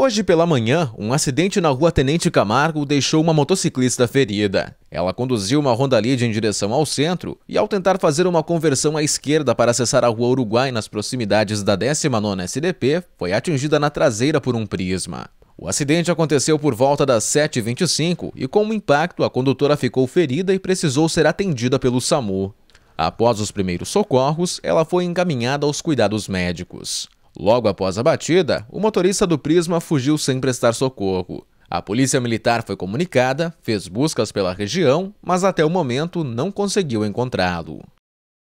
Hoje pela manhã, um acidente na rua Tenente Camargo deixou uma motociclista ferida. Ela conduziu uma Honda em direção ao centro e, ao tentar fazer uma conversão à esquerda para acessar a rua Uruguai nas proximidades da 19ª SDP, foi atingida na traseira por um prisma. O acidente aconteceu por volta das 7h25 e, com o impacto, a condutora ficou ferida e precisou ser atendida pelo SAMU. Após os primeiros socorros, ela foi encaminhada aos cuidados médicos. Logo após a batida, o motorista do Prisma fugiu sem prestar socorro. A polícia militar foi comunicada, fez buscas pela região, mas até o momento não conseguiu encontrá-lo.